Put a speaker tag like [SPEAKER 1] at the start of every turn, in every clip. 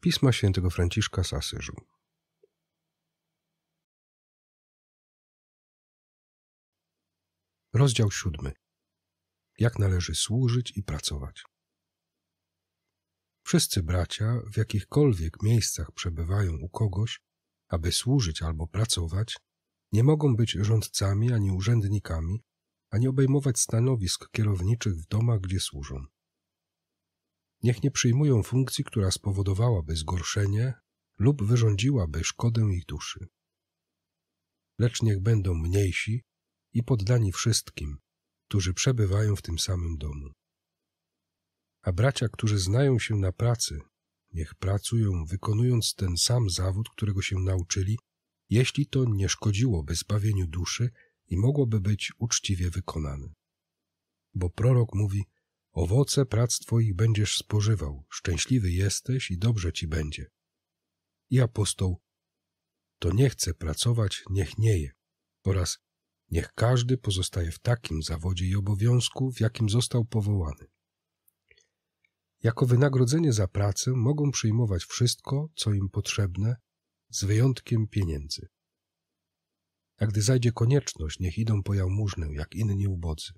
[SPEAKER 1] Pisma świętego Franciszka z Asyżu. Rozdział siódmy. Jak należy służyć i pracować. Wszyscy bracia, w jakichkolwiek miejscach przebywają u kogoś, aby służyć albo pracować, nie mogą być rządcami ani urzędnikami, ani obejmować stanowisk kierowniczych w domach, gdzie służą niech nie przyjmują funkcji, która spowodowałaby zgorszenie lub wyrządziłaby szkodę ich duszy. Lecz niech będą mniejsi i poddani wszystkim, którzy przebywają w tym samym domu. A bracia, którzy znają się na pracy, niech pracują, wykonując ten sam zawód, którego się nauczyli, jeśli to nie szkodziłoby zbawieniu duszy i mogłoby być uczciwie wykonane. Bo prorok mówi, Owoce prac Twoich będziesz spożywał, szczęśliwy jesteś i dobrze Ci będzie. I apostoł, to nie chce pracować, niech nie je, oraz niech każdy pozostaje w takim zawodzie i obowiązku, w jakim został powołany. Jako wynagrodzenie za pracę mogą przyjmować wszystko, co im potrzebne, z wyjątkiem pieniędzy. A gdy zajdzie konieczność, niech idą po jałmużnę, jak inni ubodzy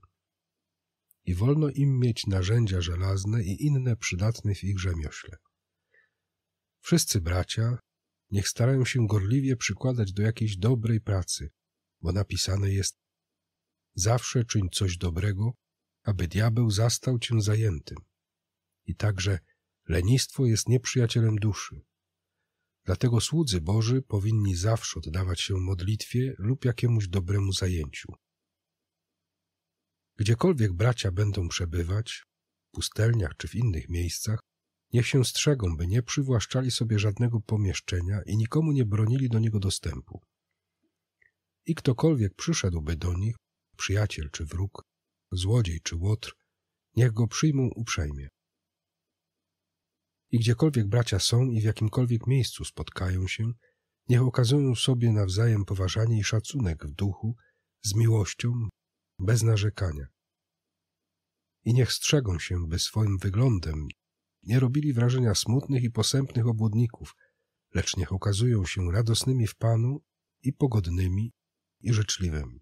[SPEAKER 1] i wolno im mieć narzędzia żelazne i inne przydatne w ich rzemiośle. Wszyscy bracia niech starają się gorliwie przykładać do jakiejś dobrej pracy, bo napisane jest Zawsze czyń coś dobrego, aby diabeł zastał cię zajętym. I także lenistwo jest nieprzyjacielem duszy. Dlatego słudzy Boży powinni zawsze oddawać się modlitwie lub jakiemuś dobremu zajęciu. Gdziekolwiek bracia będą przebywać, w pustelniach czy w innych miejscach, niech się strzegą, by nie przywłaszczali sobie żadnego pomieszczenia i nikomu nie bronili do niego dostępu. I ktokolwiek przyszedłby do nich, przyjaciel czy wróg, złodziej czy łotr, niech go przyjmą uprzejmie. I gdziekolwiek bracia są i w jakimkolwiek miejscu spotkają się, niech okazują sobie nawzajem poważanie i szacunek w duchu, z miłością, bez narzekania. I niech strzegą się, by swoim wyglądem nie robili wrażenia smutnych i posępnych obłudników, lecz niech okazują się radosnymi w Panu i pogodnymi i życzliwymi.